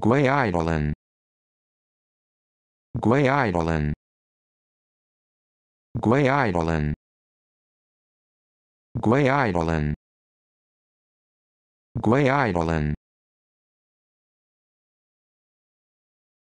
Guaidolan. Guaidolan. Guaidolan. Guaidolan. Guaidolan.